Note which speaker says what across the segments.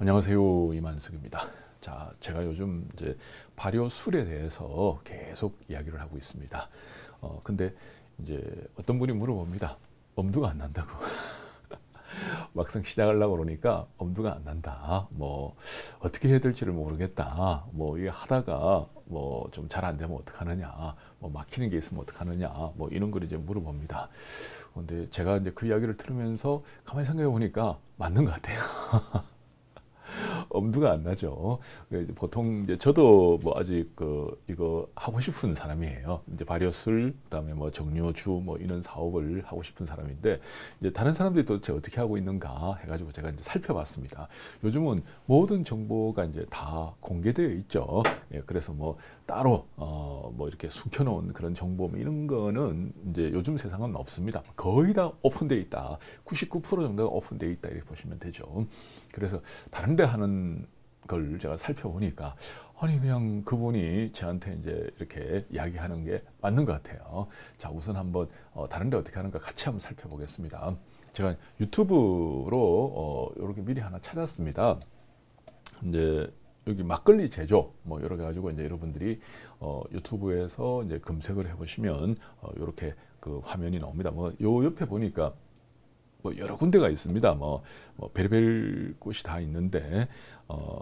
Speaker 1: 안녕하세요 이만석입니다. 자, 제가 요즘 이제 발효술에 대해서 계속 이야기를 하고 있습니다. 어, 근데 이제 어떤 분이 물어봅니다. 엄두가 안 난다고. 막상 시작하려고 그러니까 엄두가 안 난다. 뭐 어떻게 해야 될지를 모르겠다. 뭐 이게 하다가 뭐 좀 잘 안 되면 어떡하느냐. 뭐 막히는 게 있으면 어떡하느냐. 뭐 이런 걸 이제 물어봅니다. 근데 제가 이제 그 이야기를 들으면서 가만히 생각해 보니까 맞는 것 같아요. 엄두가 안 나죠. 그 보통 이제 저도 뭐 아직 그 이거 하고 싶은 사람이에요. 이제 발효술 그다음에 뭐 정류주 뭐 이런 사업을 하고 싶은 사람인데 이제 다른 사람들이 도대체 어떻게 하고 있는가 해가지고 제가 이제 살펴봤습니다. 요즘은 모든 정보가 이제 다 공개되어 있죠. 예, 그래서 뭐 따로 어, 뭐 이렇게 숨겨놓은 그런 정보 이런 거는 이제 요즘 세상은 없습니다. 거의 다 오픈되어 있다. 99% 정도가 오픈되어 있다 이렇게 보시면 되죠. 그래서 다른 데 하는 걸 제가 살펴보니까 아니 그냥 그분이 저한테 이제 이렇게 이야기하는 게 맞는 것 같아요. 자 우선 한번 어, 다른 데 어떻게 하는가 같이 한번 살펴보겠습니다. 제가 유튜브로 어, 이렇게 미리 하나 찾았습니다. 이제 여기 막걸리 제조 뭐 여러 개 가지고 이제 여러분들이 어, 유튜브에서 이제 검색을 해보시면 어, 이렇게 그 화면이 나옵니다. 뭐 요 옆에 보니까 뭐 여러 군데가 있습니다. 뭐, 뭐 별별 곳이 다 있는데 어,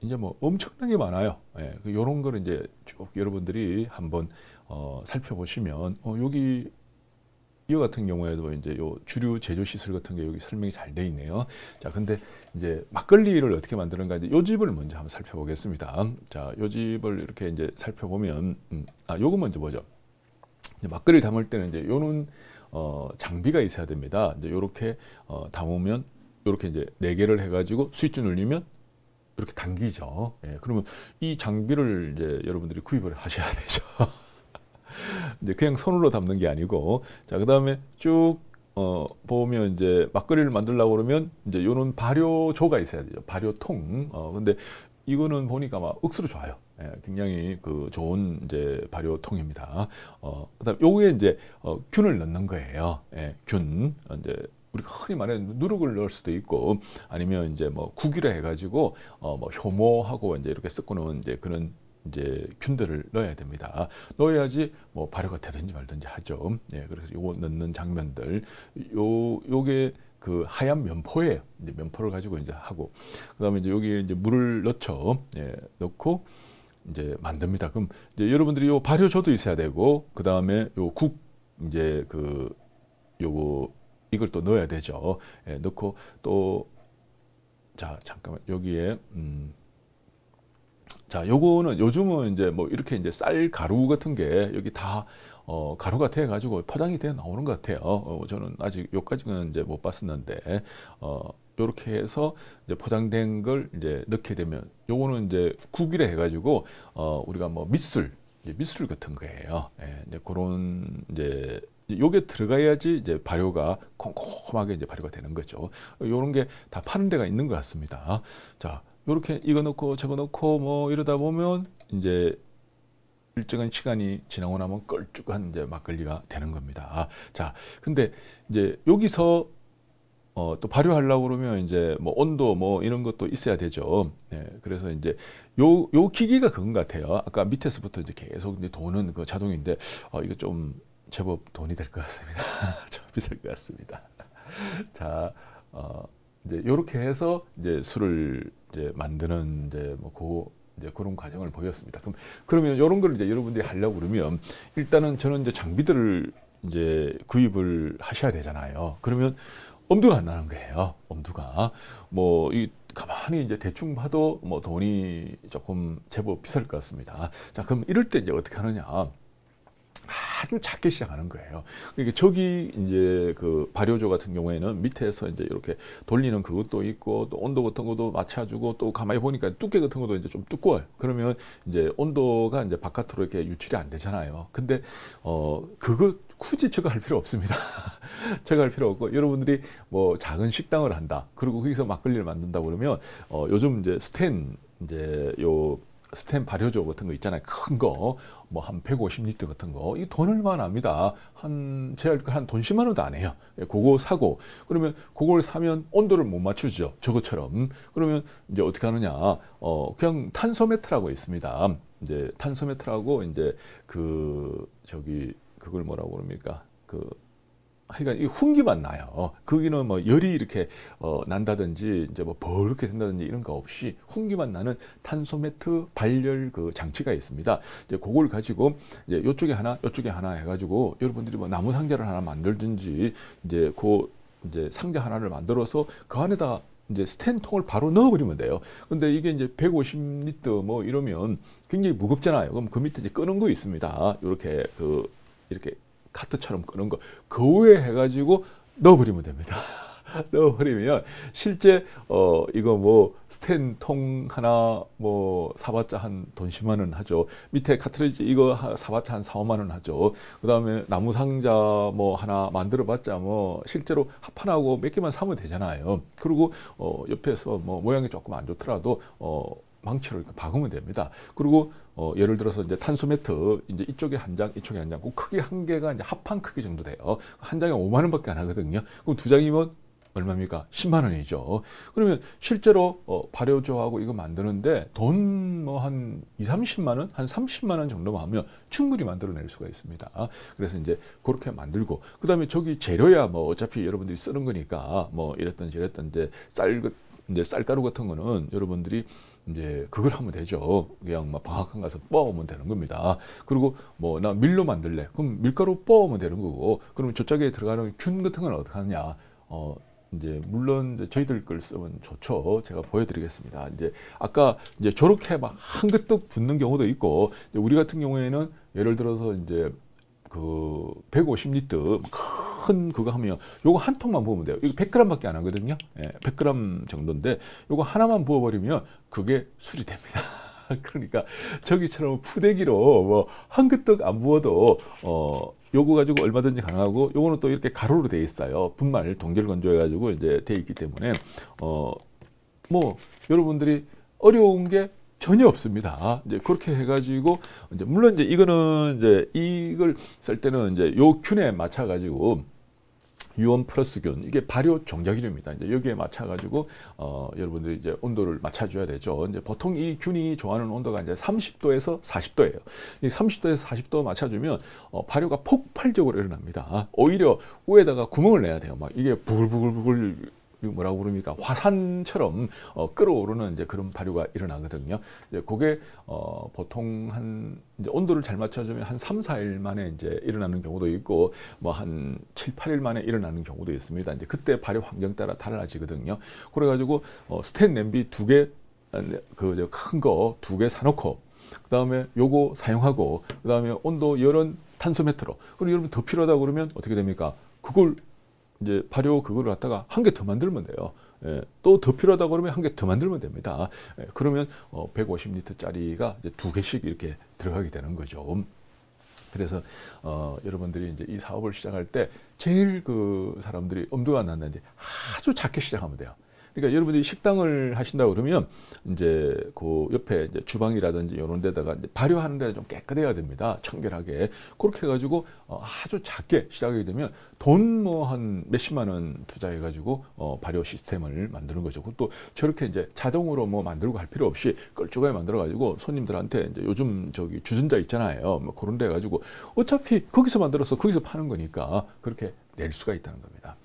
Speaker 1: 이제 뭐 엄청나게 많아요. 예, 이런 그 걸 이제 쭉 여러분들이 한번 어, 살펴보시면 어, 여기 이와 같은 경우에도 이제 요 주류 제조 시설 같은 게 여기 설명이 잘돼 있네요. 자, 근데 이제 막걸리를 어떻게 만드는가 이제 요 집을 먼저 한번 살펴보겠습니다. 자, 요 집을 이렇게 이제 살펴보면 음, 아, 요거 먼저 보죠. 막걸리 담을 때는 이제 요는 어, 장비가 있어야 됩니다. 이제 요렇게 어, 담으면 요렇게 이제 네 개를 해 가지고 스위치 눌리면 이렇게 당기죠. 예, 그러면 이 장비를 이제 여러분들이 구입을 하셔야 되죠. 이제 그냥 손으로 담는 게 아니고 자 그다음에 쭉 어, 보면 이제 막걸리를 만들려고 그러면 이제 요런 발효조가 있어야 되죠. 발효통. 어, 근데 이거는 보니까 막 억수로 좋아요. 예, 굉장히 그 좋은 이제 발효통입니다. 어, 그다음 요에 이제 어, 균을 넣는 거예요. 예, 균 어, 이제 우리가 흔히 말하는 누룩을 넣을 수도 있고 아니면 이제 뭐 국이라 해가지고 어뭐 효모하고 이제 이렇게 섞어놓은 이제 그런 이제 균들을 넣어야 됩니다. 넣어야지 뭐 발효가 되든지 말든지 하죠. 예, 그래서 요거 넣는 장면들 요 요게 그 하얀 면포에 이제 면포를 가지고 이제 하고 그다음에 이제 여기 이제 물을 넣죠. 예, 넣고 이제 만듭니다. 그럼 이제 여러분들이 요 발효조도 있어야 되고 그다음에 요 국 이제 그 요거 이걸 또 넣어야 되죠. 예, 넣고 또 자 잠깐만 여기에 음 자, 요거는 요즘은 이제 뭐 이렇게 이제 쌀 가루 같은 게 여기 다 어, 가루가 돼 가지고 포장이 돼 나오는 것 같아요. 어, 저는 아직 요까지는 이제 못 봤었는데 어 요렇게 해서 이제 포장된 걸 이제 넣게 되면 요거는 이제 국일에 해 가지고 어 우리가 뭐미술 미술 같은 거예요. 예, 이제 그런 이제 요게 들어가야지 이제 발효가 꼼꼼하게 이제 발효가 되는 거죠. 요런 게 다 파는 데가 있는 것 같습니다. 자, 이렇게 이거 넣고 저거 넣고 뭐 이러다 보면 이제 일정한 시간이 지나고 나면 껄쭉한 이제 막걸리가 되는 겁니다. 아, 자, 근데 이제 여기서 어, 또 발효하려고 그러면 이제 뭐 온도 뭐 이런 것도 있어야 되죠. 네, 그래서 이제 요, 요 기기가 그건 것 같아요. 아까 밑에서부터 이제 계속 이제 도는 그 자동인데, 어, 이거 좀 제법 돈이 될 것 같습니다. 좀 비쌀 것 같습니다. 자, 어, 이제 요렇게 해서 이제 술을 이제 만드는 이제 뭐 고 이제 그런 과정을 보였습니다. 그럼 그러면 이런 걸 이제 여러분들이 하려고 그러면 일단은 저는 이제 장비들을 이제 구입을 하셔야 되잖아요. 그러면 엄두가 안 나는 거예요. 엄두가 뭐 이 가만히 이제 대충 봐도 뭐 돈이 조금 제법 비쌀 것 같습니다. 자, 그럼 이럴 때 이제 어떻게 하느냐? 아주 작게 시작하는 거예요. 그러니까 저기 이제 그 발효조 같은 경우에는 밑에서 이제 이렇게 돌리는 그것도 있고 또 온도 같은 것도 맞춰주고 또 가만히 보니까 두께 같은 것도 이제 좀 두꺼워요. 그러면 이제 온도가 이제 바깥으로 이렇게 유출이 안 되잖아요. 근데 어 그거 굳이 제가 할 필요 없습니다. 제가 할 필요 없고 여러분들이 뭐 작은 식당을 한다. 그리고 거기서 막걸리를 만든다 그러면 어 요즘 이제 스텐 이제 요 스탠 발효조 같은 거 있잖아요. 큰 거, 뭐 한 150리터 같은 거. 이돈을만 합니다. 한, 제가 한돈 10만 원도 안 해요. 예, 그거 사고, 그러면 그걸 사면 온도를 못 맞추죠. 저것처럼. 그러면 이제 어떻게 하느냐. 어, 그냥 탄소 매트라고 있습니다. 이제 탄소 매트라고 이제 그, 저기, 그걸 뭐라고 그럽니까. 그, 하여간 그러니까 이 훈기만 나요. 어, 거기는 뭐 열이 이렇게 어, 난다든지 이제 뭐 벌겋게 된다든지 이런 거 없이 훈기만 나는 탄소매트 발열 그 장치가 있습니다. 이제 그걸 가지고 이제 요쪽에 하나, 요쪽에 하나 해가지고 여러분들이 뭐 나무 상자를 하나 만들든지 이제 그 이제 상자 하나를 만들어서 그 안에다 이제 스텐통을 바로 넣어버리면 돼요. 근데 이게 이제 150리터 뭐 이러면 굉장히 무겁잖아요. 그럼 그 밑에 이제 끄는 거 있습니다. 이렇게 그 이렇게 카트처럼 끄는 거. 그 후에 해가지고 넣어버리면 됩니다. 넣어버리면 실제 어 이거 뭐 스텐 통 하나 뭐 사봤자 한돈 10만 원 하죠. 밑에 카트리지 이거 사봤자 한 4, 5만 원 하죠. 그 다음에 나무 상자 뭐 하나 만들어봤자 뭐 실제로 합판하고 몇 개만 사면 되잖아요. 그리고 어 옆에서 뭐 모양이 조금 안 좋더라도 어 망치로 이렇게 박으면 됩니다. 그리고 어, 예를 들어서 이제 탄소 매트 이제 이쪽에 한 장, 이쪽에 한 장, 그 크기 한 개가 이제 합판 크기 정도 돼요. 한 장에 5만 원밖에 안 하거든요. 그럼 두 장이면 얼마입니까? 10만 원이죠. 그러면 실제로 어, 발효조하고 이거 만드는데 돈 뭐 한 2, 30만 원, 한 30만 원 정도만 하면 충분히 만들어낼 수가 있습니다. 그래서 이제 그렇게 만들고 그다음에 저기 재료야 뭐 어차피 여러분들이 쓰는 거니까 뭐 이랬던 저랬던 이제 쌀 그, 이제 쌀가루 같은 거는 여러분들이 이제 그걸 하면 되죠. 그냥 막 방앗간 가서 뽑으면 되는 겁니다. 그리고 뭐 나 밀로 만들래. 그럼 밀가루 뽑으면 되는 거고. 그러면 저쪽에 들어가는 균 같은 건 어떻게 하느냐. 어 이제 물론 이제 저희들 걸 쓰면 좋죠. 제가 보여드리겠습니다. 이제 아까 이제 저렇게 막 한그뜩 붙는 경우도 있고 우리 같은 경우에는 예를 들어서 이제 그 150리터 큰 그거 하면 요거 한 통만 부으면 돼요. 이거 100g밖에 안 하거든요. 예, 100g 정도인데 요거 하나만 부어버리면 그게 술이 됩니다. 그러니까 저기처럼 푸대기로 뭐한 끄떡 안 부어도 어 요거 가지고 얼마든지 가능하고 요거는 또 이렇게 가로로 돼 있어요. 분말 동결 건조해 가지고 이제 돼 있기 때문에 어뭐 여러분들이 어려운 게 전혀 없습니다. 이제 그렇게 해가지고 이제 물론 이제 이거는 이제 이걸 쓸 때는 이제 요 균에 맞춰 가지고 유온 플러스균 이게 발효 정자균입니다. 이제 여기에 맞춰 가지고 어, 여러분들이 이제 온도를 맞춰 줘야 되죠. 이제 보통 이 균이 좋아하는 온도가 이제 30도에서 40도예요. 이 30도에서 40도 맞춰 주면 어, 발효가 폭발적으로 일어납니다. 아, 오히려 위에다가 구멍을 내야 돼요. 막 이게 부글부글부글 뭐라고 그럽니까 화산처럼 어, 끓어오르는 이제 그런 발효가 일어나거든요. 이제 그게 어, 보통 한 이제 온도를 잘 맞춰주면 한 3, 4일 만에 이제 일어나는 경우도 있고 뭐 한 7, 8일 만에 일어나는 경우도 있습니다. 이제 그때 발효 환경 따라 달라지거든요. 그래가지고 어, 스텐 냄비 두 개그큰거 두개 그 사놓고 그 다음에 요거 사용하고 그 다음에 온도 열은 탄소메트로 그리고 여러분 더필요하다 그러면 어떻게 됩니까? 그걸 이제 발효 그거를 갖다가 한 개 더 만들면 돼요. 예, 또 더 필요하다 그러면 한 개 더 만들면 됩니다. 예, 그러면 어, 150리터짜리가 이제 두 개씩 이렇게 들어가게 되는 거죠. 그래서 어, 여러분들이 이제 이 사업을 시작할 때 제일 그 사람들이 엄두가 안난는데 아주 작게 시작하면 돼요. 그러니까 여러분들이 식당을 하신다 그러면 이제 그 옆에 이제 주방이라든지 이런 데다가 발효하는 데는 좀 깨끗해야 됩니다. 청결하게. 그렇게 해가지고 어, 아주 작게 시작하게 되면 돈 뭐 한 몇십만 원 투자해가지고 어, 발효 시스템을 만드는 거죠. 그것도 저렇게 이제 자동으로 뭐 만들고 할 필요 없이 끌쭉하게 만들어가지고 손님들한테 이제 요즘 저기 주전자 있잖아요. 뭐 그런 데 가지고 어차피 거기서 만들어서 거기서 파는 거니까 그렇게 낼 수가 있다는 겁니다.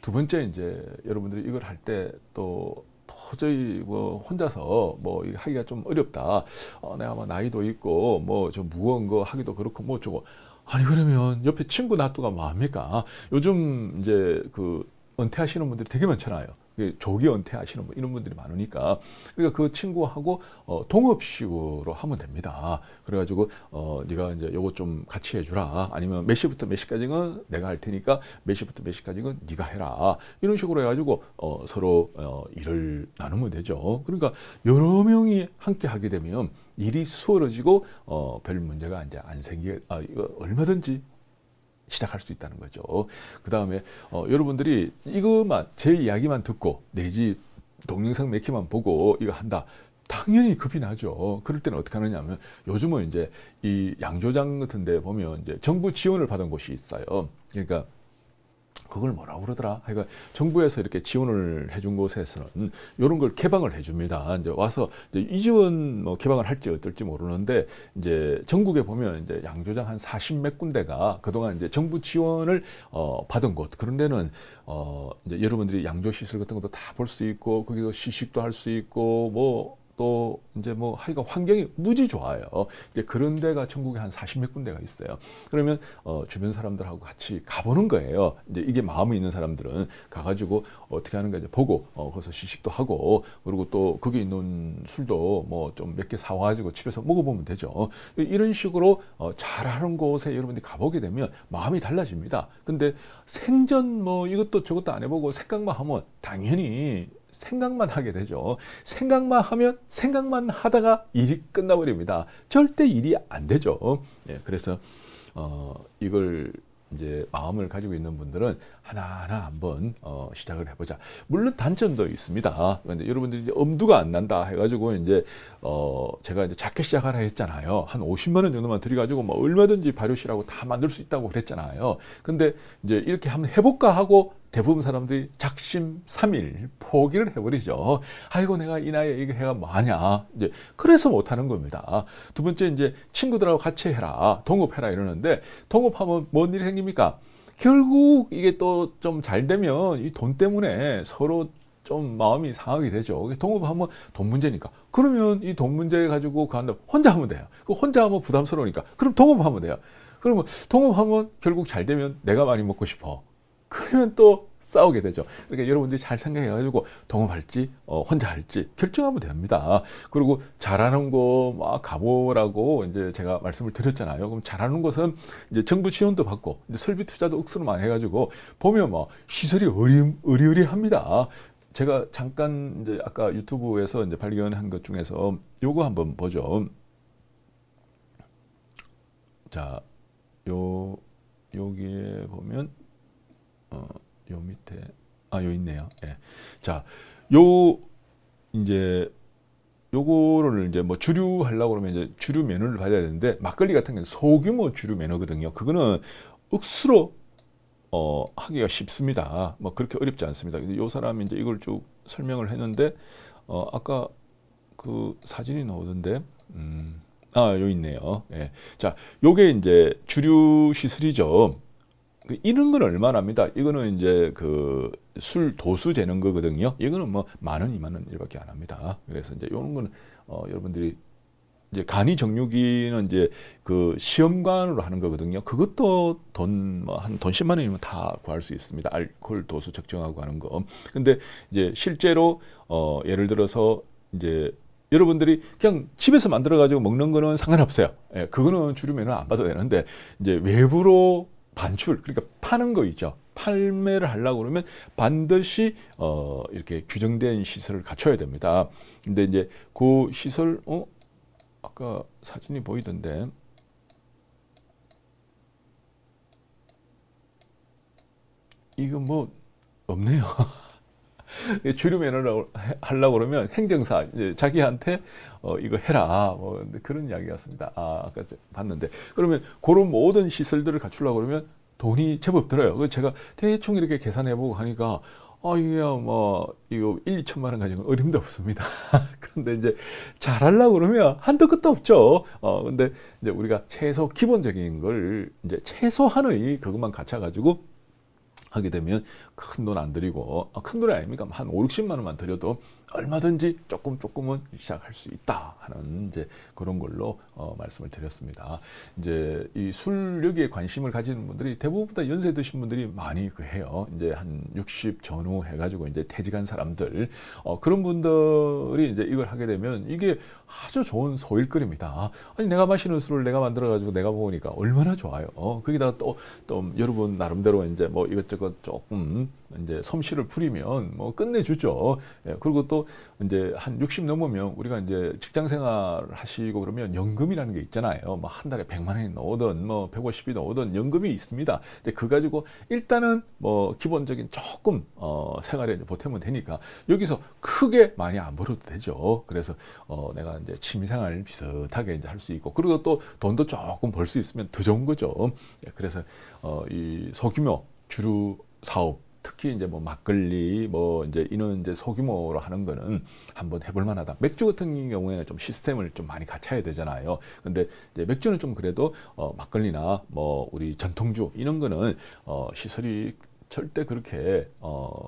Speaker 1: 두 번째 이제 여러분들이 이걸 할 때 또 도저히 뭐 혼자서 뭐 하기가 좀 어렵다. 어, 내가 아마 뭐 나이도 있고 뭐저 무거운 거 하기도 그렇고 뭐 저거 아니 그러면 옆에 친구 놔두가 뭐합니까? 요즘 이제 그 은퇴하시는 분들이 되게 많잖아요. 예, 조기 은퇴하시는 분 이런 분들이 많으니까 그러니까 그 친구하고 어, 동업식으로 하면 됩니다. 그래가지고 어, 네가 이제 요거 좀 같이 해주라 아니면 몇 시부터 몇 시까지는 내가 할 테니까 몇 시부터 몇 시까지는 네가 해라 이런 식으로 해가지고 어, 서로 어, 일을 나누면 되죠. 그러니까 여러 명이 함께 하게 되면 일이 수월해지고 어, 별 문제가 이제 안 생기 아, 이거 얼마든지 시작할 수 있다는 거죠. 그 다음에 어, 여러분들이 이것만 제 이야기만 듣고 내지 동영상 몇 개만 보고 이거 한다. 당연히 급이 나죠. 그럴 때는 어떻게 하느냐면 하 요즘은 이제 이 양조장 같은 데 보면 이제 정부 지원을 받은 곳이 있어요. 그러니까 그걸 뭐라 고 그러더라? 그러니까 정부에서 이렇게 지원을 해준 곳에서는 이런 걸 개방을 해줍니다. 이제 와서 이제 이 지원 뭐 개방을 할지 어떨지 모르는데 이제 전국에 보면 이제 양조장 한40몇 군데가 그동안 이제 정부 지원을 어, 받은 곳 그런 데는 어, 이제 여러분들이 양조 시설 같은 것도 다 볼 수 있고 거기서 시식도 할 수 있고 뭐또 이제 뭐 하여간 환경이 무지 좋아요. 이제 그런 데가 천국에한 40몇 군데가 있어요. 그러면 어, 주변 사람들하고 같이 가보는 거예요. 이제 이게 마음이 있는 사람들은 가가지고 어떻게 하는가 이제 보고 어, 거기서 시식도 하고 그리고 또 거기 있는 술도 뭐 좀 몇 개 사와가지고 집에서 먹어보면 되죠. 이런 식으로 어, 잘하는 곳에 여러분들이 가보게 되면 마음이 달라집니다. 근데 생전 뭐 이것도 저것도 안 해보고 생각만 하면 당연히 생각만 하게 되죠. 생각만 하면 생각만 하다가 일이 끝나버립니다. 절대 일이 안 되죠. 예, 그래서 어, 이걸 이제 마음을 가지고 있는 분들은 하나하나 한번 어, 시작을 해보자. 물론 단점도 있습니다. 근데 여러분들이 이제 엄두가 안 난다 해가지고 이제 어, 제가 이제 작게 시작하라 했잖아요. 한 50만 원 정도만 들여가지고 뭐 얼마든지 발효시라고 다 만들 수 있다고 그랬잖아요. 근데 이제 이렇게 한번 해볼까 하고 대부분 사람들이 작심 삼일 포기를 해버리죠. 아이고 내가 이 나이에 이게 해가 뭐하냐. 이제 그래서 못하는 겁니다. 두 번째 이제 친구들하고 같이 해라, 동업해라 이러는데 동업하면 뭔 일이 생깁니까? 결국 이게 또 좀 잘 되면 이 돈 때문에 서로 좀 마음이 상하게 되죠. 동업하면 돈 문제니까. 그러면 이 돈 문제 가지고 그 한다 혼자 하면 돼요. 그 혼자 하면 부담스러우니까. 그럼 동업하면 돼요. 그러면 동업하면 결국 잘 되면 내가 많이 먹고 싶어. 그러면 또 싸우게 되죠. 그러니까 여러분들이 잘 생각해가지고 동업할지 어, 혼자 할지 결정하면 됩니다. 그리고 잘하는 거 막 가보라고 이제 제가 말씀을 드렸잖아요. 그럼 잘하는 것은 이제 정부 지원도 받고 설비 투자도 억수로 많이 해가지고 보면 뭐 시설이 어리, 어리어리합니다. 제가 잠깐 이제 아까 유튜브에서 이제 발견한 것 중에서 요거 한번 보죠. 자, 요 여기에 보면 어, 요 밑에 아 요 있네요. 예. 자, 요 이제 요거를 이제 뭐 주류 하려고 그러면 이제 주류 메뉴를 받아야 되는데 막걸리 같은 경우는 소규모 주류 메뉴거든요. 그거는 억수로 어, 하기가 쉽습니다. 뭐 그렇게 어렵지 않습니다. 근데 요 사람이 이제 이걸 쭉 설명을 했는데 어, 아까 그 사진이 나오던데 음. 아, 요 있네요. 예. 자, 요게 이제 주류 시술이죠. 이런 건 얼마나 합니다. 이거는 이제 그 술 도수 되는 거거든요. 이거는 뭐만 원, 이만 원 이렇게 안 합니다. 그래서 이제 이런 건 어, 여러분들이 이제 간이 정류기는 이제 그 시험관으로 하는 거거든요. 그것도 돈뭐 한돈 십만 원이면 다 구할 수 있습니다. 알코올 도수 측정하고 하는 거. 근데 이제 실제로 어 예를 들어서 이제 여러분들이 그냥 집에서 만들어 가지고 먹는 거는 상관없어요. 예, 그거는 줄이면은 안 받아도 되는데 이제 외부로 반출 그러니까 파는 거 있죠. 판매를 하려고 그러면 반드시 어 이렇게 규정된 시설을 갖춰야 됩니다. 근데 이제 그 시설 어 아까 사진이 보이던데 이거 뭐 없네요. 주류 면허를 하려고 그러면 행정사 자기한테 어, 이거 해라 뭐 그런 이야기였습니다. 아, 아까 봤는데 그러면 그런 모든 시설들을 갖추려고 그러면 돈이 제법 들어요. 그 제가 대충 이렇게 계산해보고 하니까 아, 이게 뭐, 이거 1, 2천만 원가지고 어림도 없습니다. 그런데 이제 잘하려고 그러면 한도 끝도 없죠. 어, 근데 이제 우리가 최소 기본적인 걸 이제 최소한의 그것만 갖춰가지고 하게 되면 큰 돈안 들이고 어, 큰 돈이 아닙니까? 한 5, 60만 원만 들여도 얼마든지 조금 조금은 시작할 수 있다 하는 이제 그런 걸로 어, 말씀을 드렸습니다. 이제 이 술력에 관심을 가지는 분들이 대부분 다 연세 드신 분들이 많이 그 해요. 이제 한 60 전후 해가지고 이제 퇴직한 사람들 어, 그런 분들이 이제 이걸 하게 되면 이게 아주 좋은 소일거리입니다. 아니 내가 마시는 술을 내가 만들어 가지고 내가 먹으니까 얼마나 좋아요. 어, 거기다가 또또 여러분 나름대로 이제 뭐 이것저것 조금 이제 섬시를 부리면 뭐 끝내주죠. 예, 그리고 또 이제 한 60 넘으면 우리가 이제 직장 생활 하시고 그러면 연금이라는 게 있잖아요. 뭐 한 달에 100만 원이 나오든 뭐 150이 나오든 연금이 있습니다. 근데 그 가지고 일단은 뭐 기본적인 조금 어 생활에 보태면 되니까 여기서 크게 많이 안 벌어도 되죠. 그래서 어 내가 이제 취미 생활 비슷하게 이제 할 수 있고 그리고 또 돈도 조금 벌 수 있으면 더 좋은 거죠. 예, 그래서 어이 소규모 주류 사업 특히 이제 뭐 막걸리 뭐 이제 이런 이제 소규모로 하는 거는 한번 해볼 만하다. 맥주 같은 경우에는 좀 시스템을 좀 많이 갖춰야 되잖아요. 근데 맥주는 좀 그래도 어 막걸리나 뭐 우리 전통주 이런 거는 어 시설이 절대 그렇게 어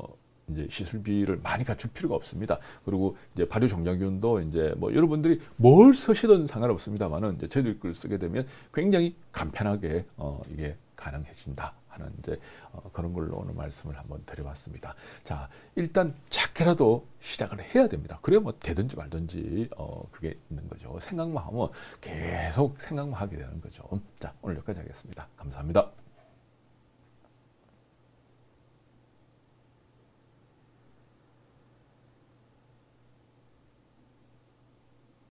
Speaker 1: 이제 시술비를 많이 갖출 필요가 없습니다. 그리고 이제 발효 종량균도 이제 뭐 여러분들이 뭘 쓰시든 상관없습니다만은 이제 저희들 글 쓰게 되면 굉장히 간편하게 어 이게 가능해진다. 하는 이제 어, 그런 걸로 오늘 말씀을 한번 드려봤습니다. 자, 일단 작게라도 시작을 해야 됩니다. 그래야 뭐 되든지 말든지 어, 그게 있는 거죠. 생각만 하면 계속 생각만 하게 되는 거죠. 자, 오늘 여기까지 하겠습니다. 감사합니다.